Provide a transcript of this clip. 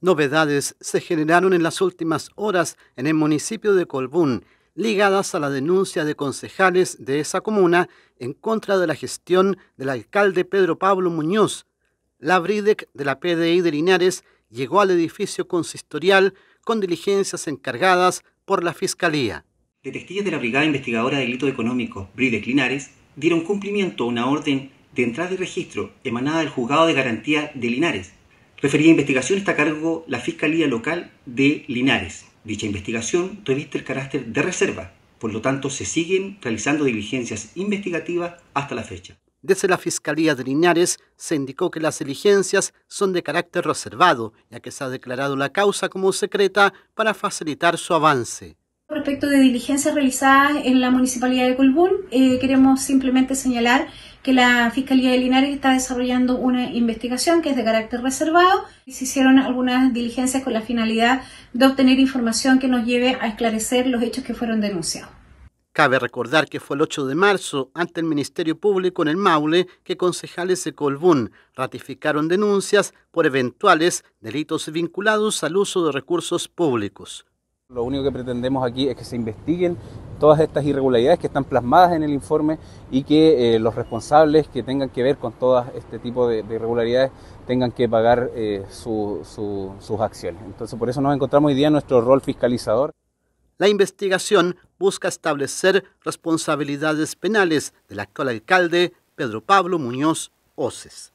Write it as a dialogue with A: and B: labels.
A: Novedades se generaron en las últimas horas en el municipio de Colbún, ligadas a la denuncia de concejales de esa comuna en contra de la gestión del alcalde Pedro Pablo Muñoz. La Bridec de la PDI de Linares llegó al edificio consistorial con diligencias encargadas por la Fiscalía.
B: Detectives de la Brigada Investigadora de Delitos Económicos, Bridec Linares, dieron cumplimiento a una orden de entrada y registro emanada del Juzgado de Garantía de Linares, Referida investigación está a cargo la Fiscalía Local de Linares. Dicha investigación reviste el carácter de reserva, por lo tanto se siguen realizando diligencias investigativas hasta la fecha.
A: Desde la Fiscalía de Linares se indicó que las diligencias son de carácter reservado, ya que se ha declarado la causa como secreta para facilitar su avance
C: respecto de diligencias realizadas en la Municipalidad de Colbún, eh, queremos simplemente señalar que la Fiscalía de Linares está desarrollando una investigación que es de carácter reservado. y Se hicieron algunas diligencias con la finalidad de obtener información que nos lleve a esclarecer los hechos que fueron denunciados.
A: Cabe recordar que fue el 8 de marzo, ante el Ministerio Público en el Maule, que concejales de Colbún ratificaron denuncias por eventuales
D: delitos vinculados al uso de recursos públicos. Lo único que pretendemos aquí es que se investiguen todas estas irregularidades que están plasmadas en el informe y que eh, los responsables que tengan que ver con todo este tipo de, irregularidades tengan que pagar eh, sus acciones. Entonces por eso nos encontramos hoy día en nuestro rol fiscalizador. La investigación
A: busca establecer responsabilidades penales del actual alcalde Pedro Pablo Muñoz Oces.